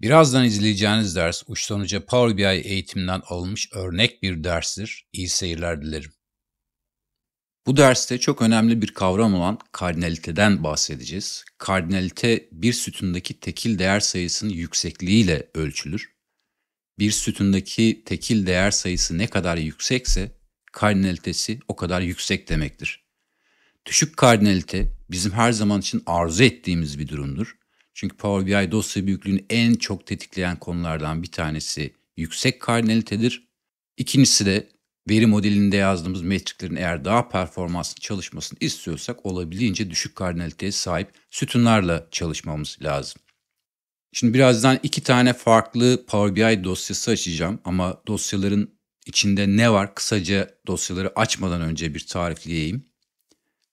Birazdan izleyeceğiniz ders uçtan uca Power BI eğitiminden alınmış örnek bir derstir. İyi seyirler dilerim. Bu derste çok önemli bir kavram olan kardinaliteden bahsedeceğiz. Kardinalite bir sütundaki tekil değer sayısının yüksekliğiyle ölçülür. Bir sütundaki tekil değer sayısı ne kadar yüksekse kardinalitesi o kadar yüksek demektir. Düşük kardinalite bizim her zaman için arzu ettiğimiz bir durumdur çünkü Power BI dosya büyüklüğünü en çok tetikleyen konulardan bir tanesi yüksek kardinalitedir. İkincisi de veri modelinde yazdığımız metriklerin eğer daha performanslı çalışmasını istiyorsak olabildiğince düşük kardinaliteye sahip sütunlarla çalışmamız lazım. Şimdi birazdan iki tane farklı Power BI dosyası açacağım ama dosyaların içinde ne var kısaca dosyaları açmadan önce bir tarifleyeyim.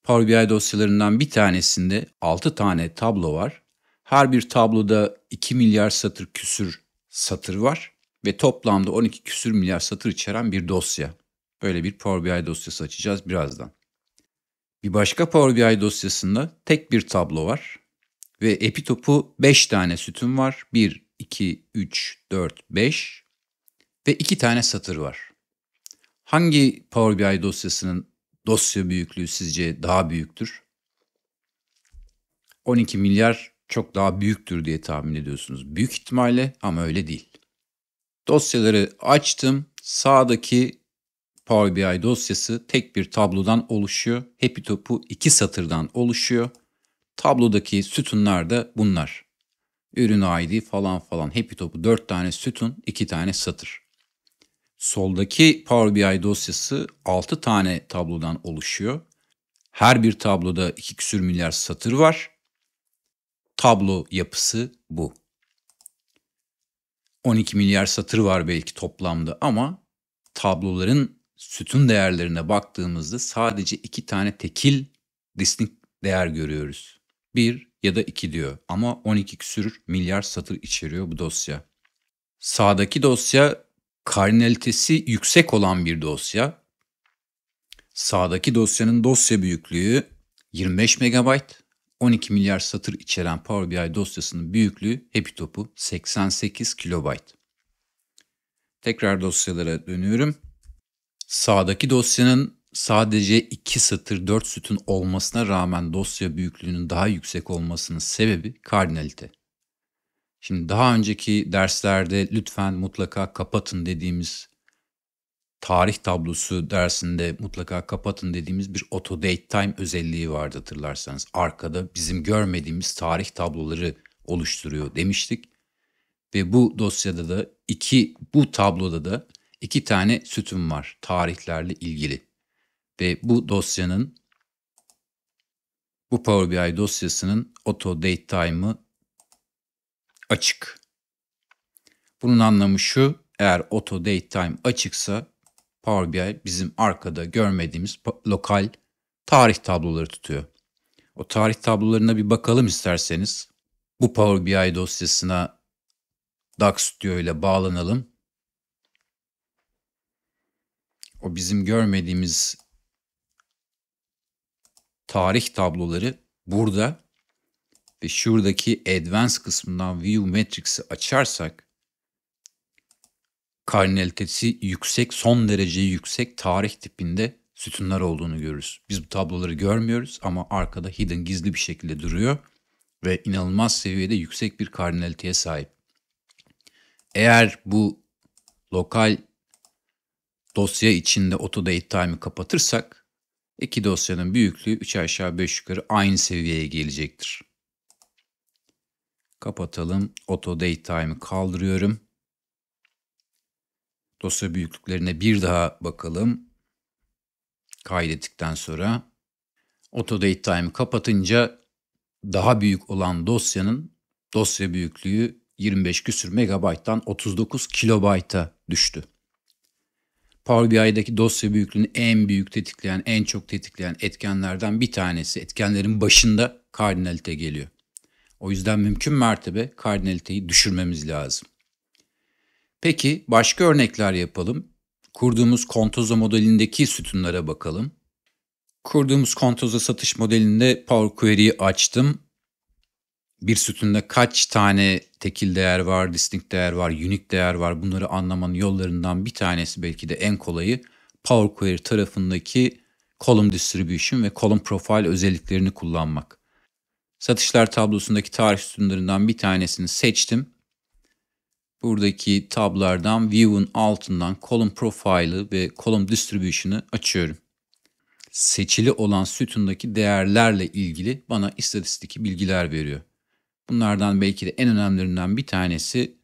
Power BI dosyalarından bir tanesinde 6 tane tablo var her bir tabloda 2 milyar satır küsür satır var ve toplamda 12 küsür milyar satır içeren bir dosya. Böyle bir Power BI dosyası açacağız birazdan. Bir başka Power BI dosyasında tek bir tablo var ve epitopu 5 tane sütun var. 1, 2, 3, 4, 5 ve 2 tane satır var. Hangi Power BI dosyasının dosya büyüklüğü sizce daha büyüktür? 12 milyar çok daha büyüktür diye tahmin ediyorsunuz. Büyük ihtimalle ama öyle değil. Dosyaları açtım. Sağdaki Power BI dosyası tek bir tablodan oluşuyor. Happy Top'u iki satırdan oluşuyor. Tablodaki sütunlar da bunlar. Ürün ID falan falan. Happy Top'u 4 tane sütun, iki tane satır. Soldaki Power BI dosyası altı tane tablodan oluşuyor. Her bir tabloda iki küsür milyar satır var tablo yapısı bu. 12 milyar satır var belki toplamda ama tabloların sütun değerlerine baktığımızda sadece iki tane tekil distinct değer görüyoruz. Bir ya da iki diyor ama 12 küsür milyar satır içeriyor bu dosya. Sağdaki dosya kardinalitesi yüksek olan bir dosya. Sağdaki dosyanın dosya büyüklüğü 25 megabayt. 12 milyar satır içeren Power BI dosyasının büyüklüğü hepi topu 88 kilobayt. Tekrar dosyalara dönüyorum. Sağdaki dosyanın sadece 2 satır 4 sütun olmasına rağmen dosya büyüklüğünün daha yüksek olmasının sebebi kardinalite. Şimdi daha önceki derslerde lütfen mutlaka kapatın dediğimiz tarih tablosu dersinde mutlaka kapatın dediğimiz bir auto date time özelliği vardı hatırlarsanız. Arkada bizim görmediğimiz tarih tabloları oluşturuyor demiştik. Ve bu dosyada da iki bu tabloda da iki tane sütun var tarihlerle ilgili. Ve bu dosyanın bu Power BI dosyasının auto date time'ı açık. Bunun anlamı şu, eğer auto date time açıksa Power BI bizim arkada görmediğimiz lokal tarih tabloları tutuyor. O tarih tablolarına bir bakalım isterseniz. Bu Power BI dosyasına DAX Studio ile bağlanalım. O bizim görmediğimiz tarih tabloları burada ve şuradaki Advance kısmından View Matrix'i açarsak Karnelitesi yüksek, son derece yüksek tarih tipinde sütunlar olduğunu görürüz. Biz bu tabloları görmüyoruz ama arkada hidden gizli bir şekilde duruyor ve inanılmaz seviyede yüksek bir kardinaliteye sahip. Eğer bu lokal dosya içinde Autodate Time'ı kapatırsak iki dosyanın büyüklüğü 3 aşağı 5 yukarı aynı seviyeye gelecektir. Kapatalım. Autodate Time'ı kaldırıyorum. Dosya büyüklüklerine bir daha bakalım. Kaydettikten sonra Autodate Time'ı kapatınca daha büyük olan dosyanın dosya büyüklüğü 25 küsür megabayttan 39 kilobayta düştü. Power BI'deki dosya büyüklüğünü en büyük tetikleyen, en çok tetikleyen etkenlerden bir tanesi. Etkenlerin başında kardinalite geliyor. O yüzden mümkün mertebe kardinaliteyi düşürmemiz lazım. Peki başka örnekler yapalım. Kurduğumuz kontozo modelindeki sütunlara bakalım. Kurduğumuz kontozo satış modelinde Power Query'i açtım. Bir sütunda kaç tane tekil değer var, distinct değer var, unique değer var bunları anlamanın yollarından bir tanesi belki de en kolayı Power Query tarafındaki column distribution ve column profile özelliklerini kullanmak. Satışlar tablosundaki tarih sütunlarından bir tanesini seçtim buradaki tablardan View'un altından Column Profile'ı ve Column Distribution'ı açıyorum. Seçili olan sütundaki değerlerle ilgili bana istatistik bilgiler veriyor. Bunlardan belki de en önemlilerinden bir tanesi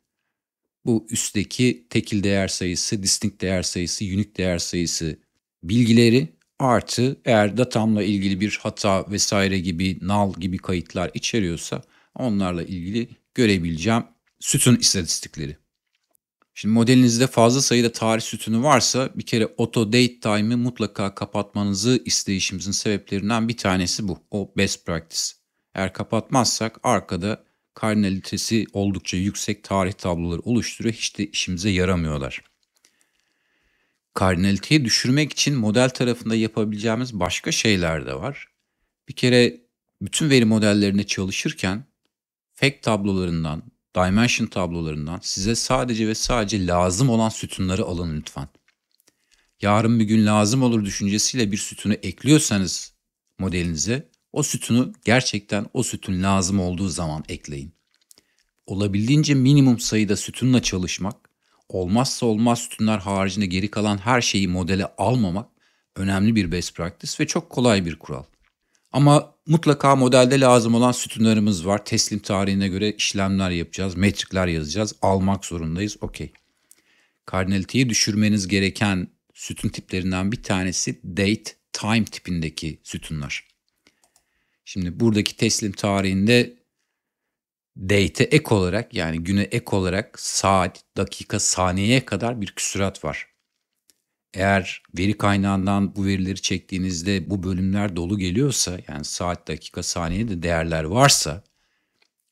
bu üstteki tekil değer sayısı, distinct değer sayısı, unique değer sayısı bilgileri artı eğer datamla ilgili bir hata vesaire gibi null gibi kayıtlar içeriyorsa onlarla ilgili görebileceğim sütun istatistikleri. Şimdi modelinizde fazla sayıda tarih sütunu varsa bir kere auto date time'ı mutlaka kapatmanızı isteyişimizin sebeplerinden bir tanesi bu. O best practice. Eğer kapatmazsak arkada kardinalitesi oldukça yüksek tarih tabloları oluşturuyor. Hiç de işimize yaramıyorlar. Kardinaliteyi düşürmek için model tarafında yapabileceğimiz başka şeyler de var. Bir kere bütün veri modellerine çalışırken fake tablolarından dimension tablolarından size sadece ve sadece lazım olan sütunları alın lütfen. Yarın bir gün lazım olur düşüncesiyle bir sütunu ekliyorsanız modelinize o sütunu gerçekten o sütun lazım olduğu zaman ekleyin. Olabildiğince minimum sayıda sütunla çalışmak, olmazsa olmaz sütunlar haricinde geri kalan her şeyi modele almamak önemli bir best practice ve çok kolay bir kural. Ama mutlaka modelde lazım olan sütunlarımız var. Teslim tarihine göre işlemler yapacağız, metrikler yazacağız. Almak zorundayız, okey. Kardinaliteyi düşürmeniz gereken sütun tiplerinden bir tanesi date, time tipindeki sütunlar. Şimdi buradaki teslim tarihinde date'e ek olarak yani güne ek olarak saat, dakika, saniyeye kadar bir küsurat var. Eğer veri kaynağından bu verileri çektiğinizde bu bölümler dolu geliyorsa yani saat, dakika, saniye de değerler varsa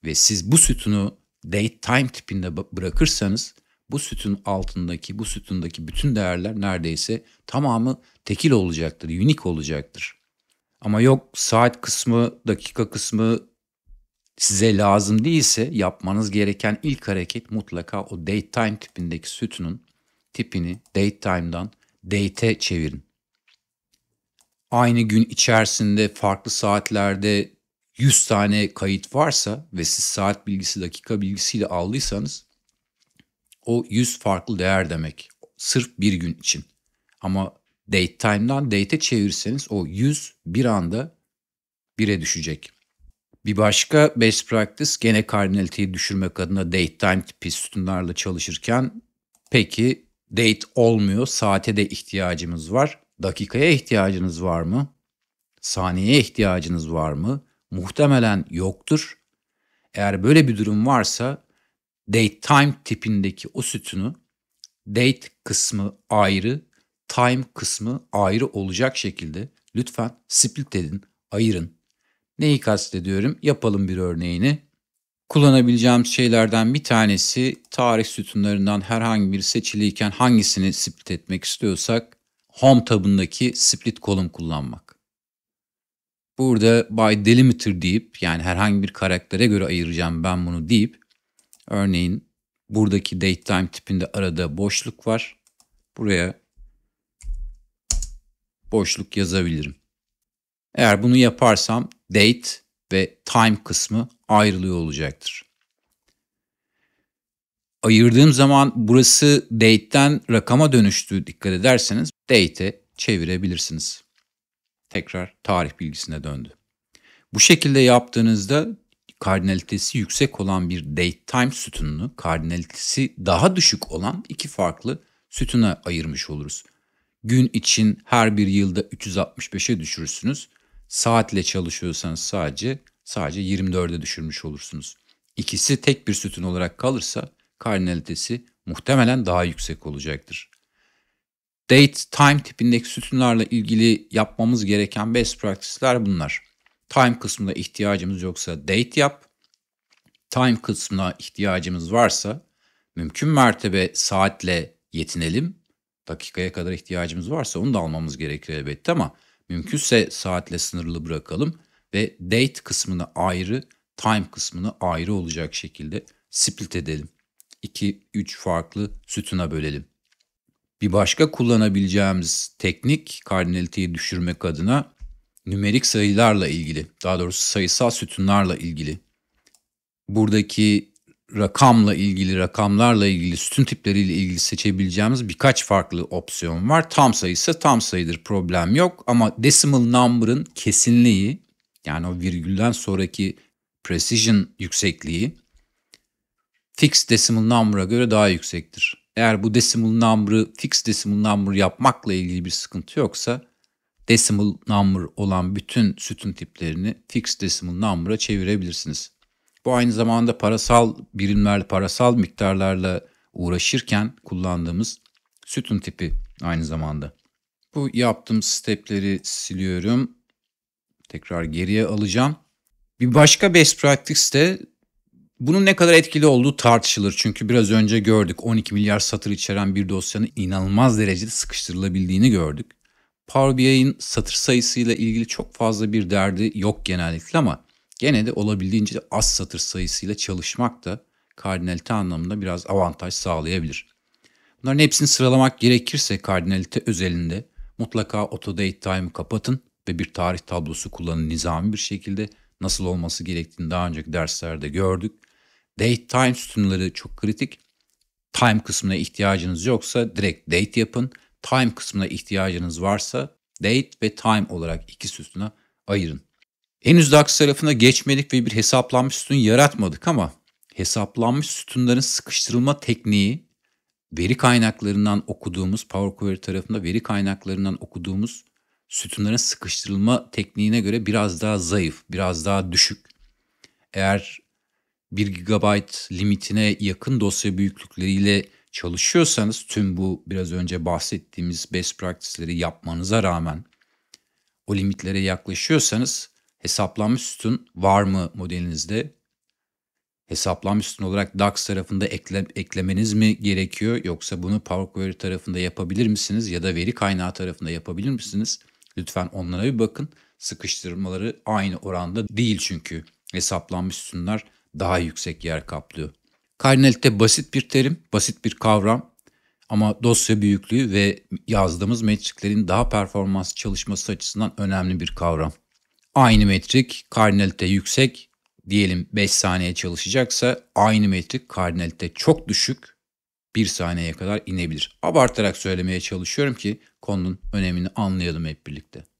ve siz bu sütunu date time tipinde bırakırsanız bu sütun altındaki, bu sütundaki bütün değerler neredeyse tamamı tekil olacaktır, unik olacaktır. Ama yok saat kısmı, dakika kısmı size lazım değilse yapmanız gereken ilk hareket mutlaka o date time tipindeki sütunun tipini date time'dan Date çevirin. Aynı gün içerisinde farklı saatlerde 100 tane kayıt varsa ve siz saat bilgisi dakika bilgisiyle aldıysanız o 100 farklı değer demek. Sırf bir gün için. Ama date time'dan date çevirirseniz o 100 bir anda 1'e düşecek. Bir başka best practice gene kardinaliteyi düşürmek adına date time tipi sütunlarla çalışırken peki date olmuyor. Saate de ihtiyacımız var. Dakikaya ihtiyacınız var mı? Saniyeye ihtiyacınız var mı? Muhtemelen yoktur. Eğer böyle bir durum varsa date time tipindeki o sütunu date kısmı ayrı, time kısmı ayrı olacak şekilde lütfen split edin, ayırın. Neyi kastediyorum? Yapalım bir örneğini. Kullanabileceğim şeylerden bir tanesi tarih sütunlarından herhangi bir seçiliyken hangisini split etmek istiyorsak Home tabındaki split kolum kullanmak. Burada by delimiter deyip yani herhangi bir karaktere göre ayıracağım ben bunu deyip örneğin buradaki date time tipinde arada boşluk var. Buraya boşluk yazabilirim. Eğer bunu yaparsam date ve time kısmı ayrılıyor olacaktır. Ayırdığım zaman burası date'den rakama dönüştü dikkat ederseniz date'e çevirebilirsiniz. Tekrar tarih bilgisine döndü. Bu şekilde yaptığınızda kardinalitesi yüksek olan bir date time sütununu kardinalitesi daha düşük olan iki farklı sütuna ayırmış oluruz. Gün için her bir yılda 365'e düşürürsünüz. Saatle çalışıyorsanız sadece sadece 24'e düşürmüş olursunuz. İkisi tek bir sütun olarak kalırsa kardinalitesi muhtemelen daha yüksek olacaktır. Date time tipindeki sütunlarla ilgili yapmamız gereken best practice'ler bunlar. Time kısmında ihtiyacımız yoksa date yap. Time kısmına ihtiyacımız varsa mümkün mertebe saatle yetinelim. Dakikaya kadar ihtiyacımız varsa onu da almamız gerekir elbette ama mümkünse saatle sınırlı bırakalım ve date kısmını ayrı, time kısmını ayrı olacak şekilde split edelim. 2-3 farklı sütuna bölelim. Bir başka kullanabileceğimiz teknik kardinaliteyi düşürmek adına nümerik sayılarla ilgili, daha doğrusu sayısal sütunlarla ilgili. Buradaki rakamla ilgili, rakamlarla ilgili, sütun tipleriyle ilgili seçebileceğimiz birkaç farklı opsiyon var. Tam sayısı tam sayıdır, problem yok. Ama decimal number'ın kesinliği, yani o virgülden sonraki precision yüksekliği, fixed decimal number'a göre daha yüksektir. Eğer bu decimal number'ı fixed decimal number yapmakla ilgili bir sıkıntı yoksa, decimal number olan bütün sütun tiplerini fixed decimal number'a çevirebilirsiniz. Bu aynı zamanda parasal birimlerle, parasal miktarlarla uğraşırken kullandığımız sütun tipi aynı zamanda. Bu yaptığım stepleri siliyorum. Tekrar geriye alacağım. Bir başka best practice de bunun ne kadar etkili olduğu tartışılır. Çünkü biraz önce gördük 12 milyar satır içeren bir dosyanın inanılmaz derecede sıkıştırılabildiğini gördük. Power BI'nin satır sayısıyla ilgili çok fazla bir derdi yok genellikle ama Gene de olabildiğince az satır sayısıyla çalışmak da kardinalite anlamında biraz avantaj sağlayabilir. Bunların hepsini sıralamak gerekirse kardinalite özelinde mutlaka auto-date time kapatın ve bir tarih tablosu kullanın nizami bir şekilde. Nasıl olması gerektiğini daha önceki derslerde gördük. Date time sütunları çok kritik. Time kısmına ihtiyacınız yoksa direkt date yapın. Time kısmına ihtiyacınız varsa date ve time olarak iki sütuna ayırın. Henüz DAX tarafına geçmedik ve bir hesaplanmış sütun yaratmadık ama hesaplanmış sütunların sıkıştırılma tekniği veri kaynaklarından okuduğumuz Power Query tarafında veri kaynaklarından okuduğumuz sütunların sıkıştırılma tekniğine göre biraz daha zayıf, biraz daha düşük. Eğer 1 GB limitine yakın dosya büyüklükleriyle çalışıyorsanız tüm bu biraz önce bahsettiğimiz best practice'leri yapmanıza rağmen o limitlere yaklaşıyorsanız hesaplanmış sütun var mı modelinizde? Hesaplanmış sütun olarak DAX tarafında ekle, eklemeniz mi gerekiyor yoksa bunu Power Query tarafında yapabilir misiniz ya da veri kaynağı tarafında yapabilir misiniz? Lütfen onlara bir bakın. Sıkıştırmaları aynı oranda değil çünkü hesaplanmış sütunlar daha yüksek yer kaplıyor. Cardinalite basit bir terim, basit bir kavram ama dosya büyüklüğü ve yazdığımız metriklerin daha performans çalışması açısından önemli bir kavram. Aynı metrik kardinalite yüksek diyelim 5 saniye çalışacaksa aynı metrik kardinalite çok düşük 1 saniyeye kadar inebilir. Abartarak söylemeye çalışıyorum ki konunun önemini anlayalım hep birlikte.